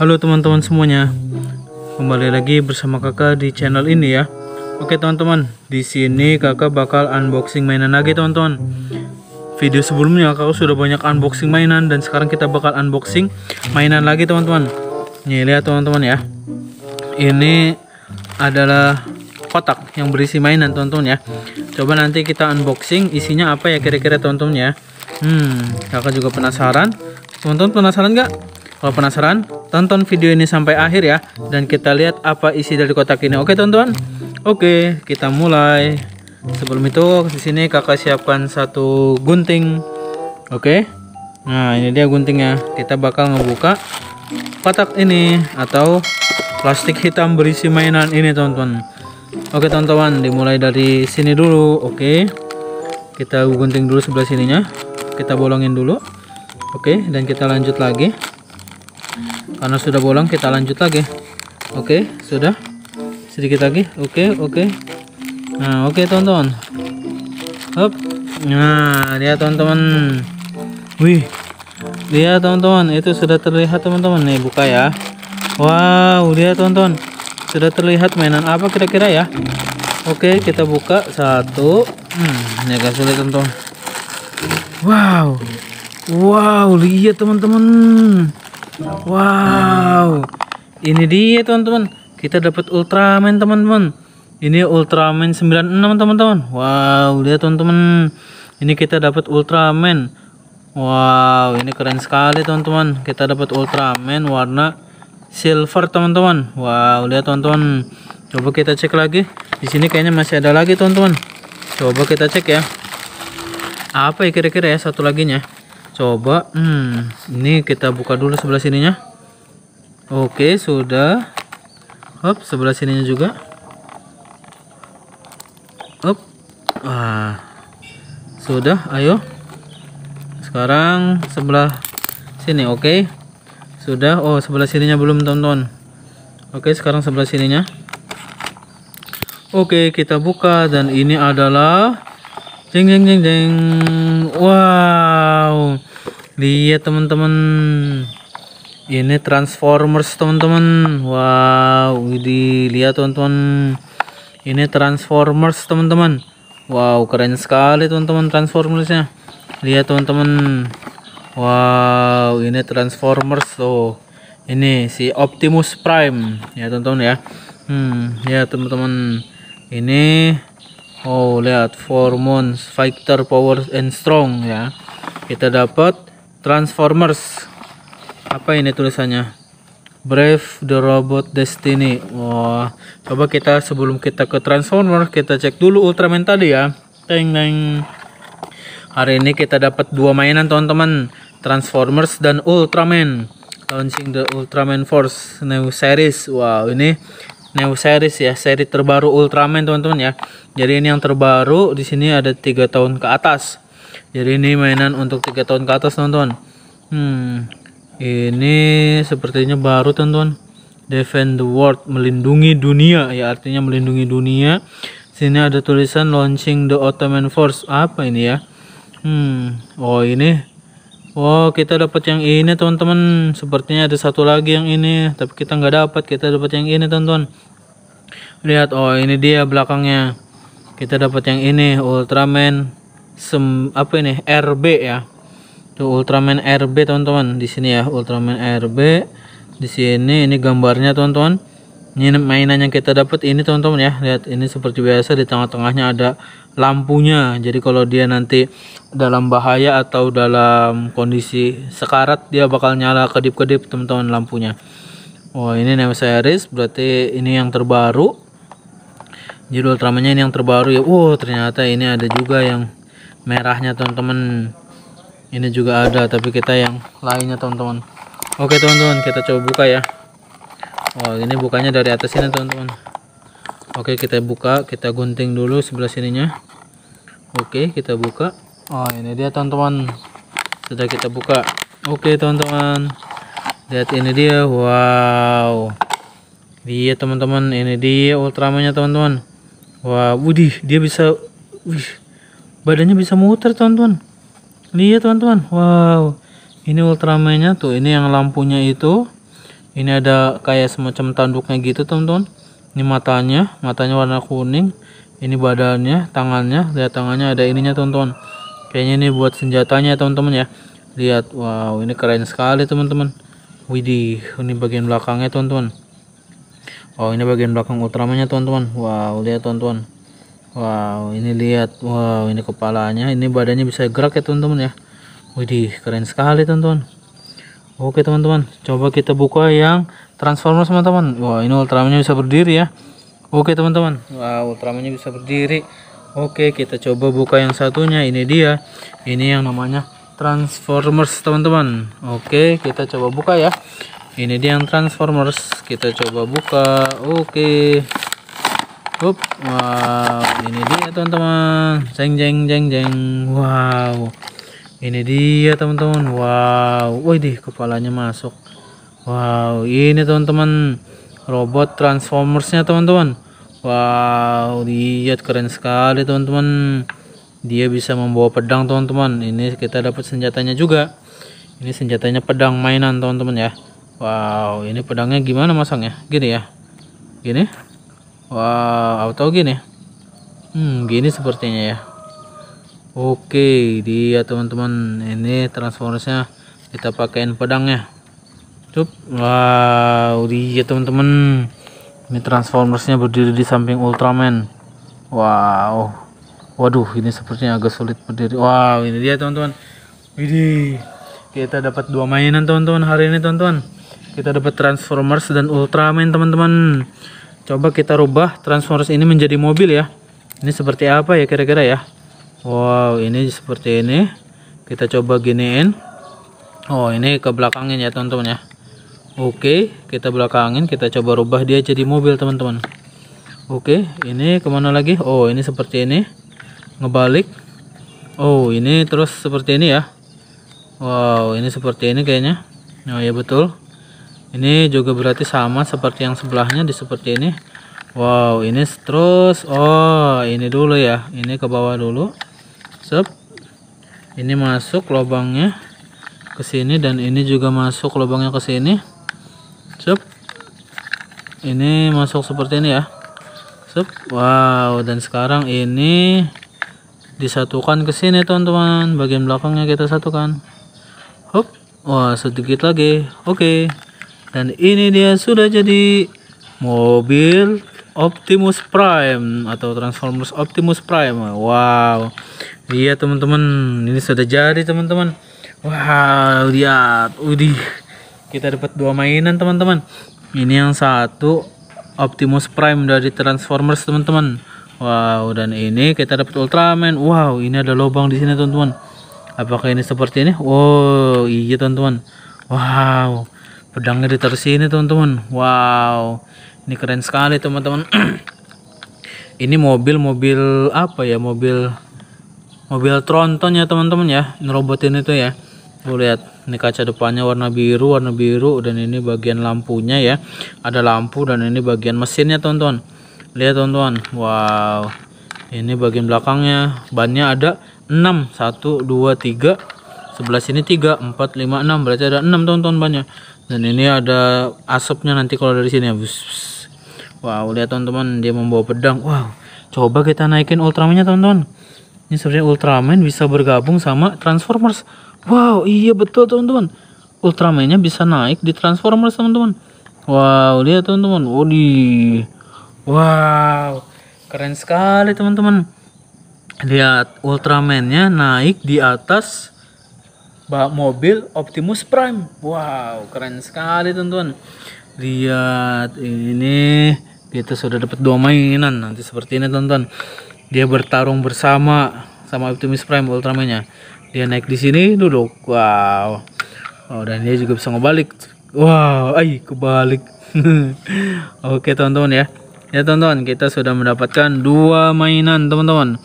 Halo teman-teman semuanya, kembali lagi bersama kakak di channel ini ya. Oke teman-teman, di sini kakak bakal unboxing mainan lagi teman-teman. Video sebelumnya kakak sudah banyak unboxing mainan dan sekarang kita bakal unboxing mainan lagi teman-teman. Nih lihat teman-teman ya, ini adalah kotak yang berisi mainan teman-teman ya. Coba nanti kita unboxing isinya apa ya kira-kira teman-teman ya. Hmm, kakak juga penasaran Teman-teman penasaran nggak? Kalau penasaran, tonton video ini sampai akhir ya. Dan kita lihat apa isi dari kotak ini. Oke teman-teman? Oke, kita mulai. Sebelum itu, di sini kakak siapkan satu gunting. Oke? Nah, ini dia guntingnya. Kita bakal membuka kotak ini. Atau plastik hitam berisi mainan ini teman-teman. Oke teman-teman, dimulai dari sini dulu. Oke. Kita gunting dulu sebelah sininya. Kita bolongin dulu. Oke, dan kita lanjut lagi. Karena sudah bolong, kita lanjut lagi. Oke, sudah. Sedikit lagi. Oke, oke. Nah, oke teman-teman. Hop. Nah, lihat teman-teman. Wih. Lihat teman-teman, itu sudah terlihat teman-teman nih, buka ya. Wow, lihat teman-teman. Sudah terlihat mainan apa kira-kira ya? Oke, kita buka satu. Hmm, agak sulit teman-teman. Wow. Wow, lihat teman-teman. Wow. Ini dia teman-teman. Kita dapat Ultraman teman-teman. Ini Ultraman 96 teman-teman. Wow, lihat teman-teman. Ini kita dapat Ultraman. Wow, ini keren sekali teman-teman. Kita dapat Ultraman warna silver teman-teman. Wow, lihat teman-teman. Coba kita cek lagi. Di sini kayaknya masih ada lagi teman-teman. Coba kita cek ya. Apa ya kira-kira ya satu laginya? coba hmm ini kita buka dulu sebelah sininya oke sudah hop sebelah sininya juga hop ah sudah ayo sekarang sebelah sini oke sudah oh sebelah sininya belum tonton oke sekarang sebelah sininya oke kita buka dan ini adalah Jeng jeng jeng jeng. Wow. Lihat teman-teman. Ini Transformers teman-teman. Wow, ini lihat teman-teman. Ini Transformers teman-teman. Wow, keren sekali teman-teman Transformersnya. Lihat teman-teman. Wow, ini Transformers tuh. Ini si Optimus Prime ya teman-teman ya. Hmm, ya teman-teman. Ini Oh lihat four moons Fighter Power and Strong ya. Kita dapat Transformers. Apa ini tulisannya? Brave the Robot Destiny. Wah, coba kita sebelum kita ke Transformer kita cek dulu Ultraman tadi ya. Teng teng. Hari ini kita dapat dua mainan teman-teman, Transformers dan Ultraman. Launching the Ultraman Force new series. Wow, ini Neo series ya, seri terbaru Ultraman teman-teman ya. Jadi ini yang terbaru di sini ada tiga tahun ke atas. Jadi ini mainan untuk tiga tahun ke atas teman-teman. Hmm, ini sepertinya baru teman-teman. Defend the world, melindungi dunia ya artinya melindungi dunia. Sini ada tulisan launching the Ottoman force apa ini ya? Hmm, oh ini Wow, kita dapat yang ini teman-teman. Sepertinya ada satu lagi yang ini, tapi kita nggak dapat. Kita dapat yang ini teman-teman. Lihat, oh ini dia belakangnya. Kita dapat yang ini, Ultraman sem apa ini RB ya. Tuh Ultraman RB teman-teman di sini ya, Ultraman RB. Di sini ini gambarnya teman-teman ini mainan yang kita dapat ini teman-teman ya lihat ini seperti biasa di tengah-tengahnya ada lampunya jadi kalau dia nanti dalam bahaya atau dalam kondisi sekarat dia bakal nyala kedip-kedip teman-teman lampunya oh ini name series berarti ini yang terbaru judul tramanya ini yang terbaru ya Oh ternyata ini ada juga yang merahnya teman-teman ini juga ada tapi kita yang lainnya teman-teman oke teman-teman kita coba buka ya oh ini bukanya dari atas ini teman-teman oke kita buka kita gunting dulu sebelah sininya oke kita buka oh ini dia teman-teman sudah kita buka oke teman-teman lihat ini dia wow dia teman-teman ini dia ultramannya teman-teman wah wow. wudih dia bisa wih, badannya bisa muter teman-teman lihat teman-teman wow ini ultramannya tuh ini yang lampunya itu ini ada kayak semacam tanduknya gitu teman-teman ini matanya matanya warna kuning ini badannya tangannya lihat tangannya ada ininya teman-teman kayaknya ini buat senjatanya teman-teman ya lihat wow ini keren sekali teman-teman widih ini bagian belakangnya teman-teman oh ini bagian belakang utamanya teman-teman wow lihat teman-teman wow ini lihat wow ini kepalanya ini badannya bisa gerak ya teman-teman ya widih keren sekali teman-teman Oke teman-teman, coba kita buka yang Transformers teman-teman. Wah ini Ultramannya bisa berdiri ya. Oke teman-teman, wah Ultramannya bisa berdiri. Oke kita coba buka yang satunya. Ini dia, ini yang namanya Transformers teman-teman. Oke kita coba buka ya. Ini dia yang Transformers. Kita coba buka. Oke. Up. Wow, ini dia teman-teman. Jeng jeng jeng jeng. Wow ini dia teman-teman wow woi deh kepalanya masuk wow ini teman-teman robot transformersnya teman-teman wow lihat keren sekali teman-teman dia bisa membawa pedang teman-teman ini kita dapat senjatanya juga ini senjatanya pedang mainan teman-teman ya wow ini pedangnya gimana masangnya gini ya gini wow atau gini hmm gini sepertinya ya Oke, dia teman-teman, ini transformersnya kita pakaiin pedangnya. Cup. Wow, dia teman-teman. Ini transformersnya berdiri di samping Ultraman. Wow. Waduh, ini sepertinya agak sulit berdiri. Wow, ini dia teman-teman. Widih. Kita dapat dua mainan teman-teman hari ini teman-teman. Kita dapat Transformers dan Ultraman teman-teman. Coba kita rubah Transformers ini menjadi mobil ya. Ini seperti apa ya kira-kira ya? Wow ini seperti ini kita coba giniin Oh ini ke belakangin ya teman-teman ya Oke kita belakangin kita coba rubah dia jadi mobil teman-teman Oke ini kemana lagi Oh ini seperti ini ngebalik Oh ini terus seperti ini ya Wow ini seperti ini kayaknya Oh ya betul ini juga berarti sama seperti yang sebelahnya di seperti ini wow ini terus oh ini dulu ya ini ke bawah dulu sup Ini masuk lubangnya ke sini dan ini juga masuk lubangnya ke sini. sup Ini masuk seperti ini ya. sup Wow, dan sekarang ini disatukan ke sini teman-teman. Bagian belakangnya kita satukan. Hop. Wah, sedikit lagi. Oke. Dan ini dia sudah jadi mobil Optimus Prime atau Transformers Optimus Prime. Wow. Iya teman-teman, ini sudah jadi teman-teman. Wah, wow, lihat, udih. Kita dapat dua mainan teman-teman. Ini yang satu Optimus Prime dari Transformers teman-teman. Wow, dan ini kita dapat Ultraman. Wow, ini ada lubang di sini teman-teman. Apakah ini seperti ini? Wow, iya teman-teman. Wow, pedangnya terus sini teman-teman. Wow, ini keren sekali teman-teman. ini mobil-mobil apa ya? Mobil mobil tronton ya teman-teman ya ini robot ini tuh ya tuh lihat ini kaca depannya warna biru warna biru dan ini bagian lampunya ya ada lampu dan ini bagian mesinnya tonton lihat tonton wow ini bagian belakangnya bannya ada 6 1 2 3 sebelah sini 3 4 5 6 berarti ada 6 tonton bannya dan ini ada asapnya nanti kalau dari sini ya wow lihat teman-teman dia membawa pedang wow coba kita naikin ultramannya teman ini sebenarnya Ultraman bisa bergabung sama Transformers. Wow, iya betul teman-teman. Ultramannya bisa naik di Transformers teman-teman. Wow, lihat teman-teman. Wow, keren sekali teman-teman. Lihat Ultramannya naik di atas bak mobil Optimus Prime. Wow, keren sekali teman-teman. Lihat ini kita sudah dapat dua mainan nanti seperti ini teman-teman dia bertarung bersama sama Optimus Prime Ultraman-nya. Dia naik di sini duduk. Wow. Oh, dan dia juga bisa ngebalik. Wow, ay kebalik. Oke, teman-teman ya. Ya, teman-teman, kita sudah mendapatkan dua mainan, teman-teman.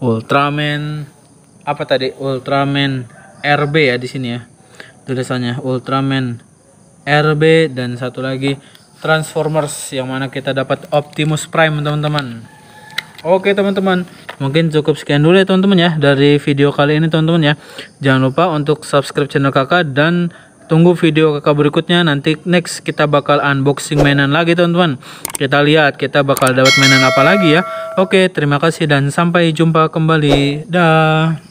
Ultraman apa tadi? Ultraman RB ya di sini ya. Tulisannya Ultraman RB dan satu lagi Transformers yang mana kita dapat Optimus Prime, teman-teman. Oke teman-teman, mungkin cukup sekian dulu ya teman-teman ya dari video kali ini teman-teman ya. Jangan lupa untuk subscribe channel kakak dan tunggu video kakak berikutnya. Nanti next kita bakal unboxing mainan lagi teman-teman. Kita lihat kita bakal dapat mainan apa lagi ya. Oke, terima kasih dan sampai jumpa kembali. Dah.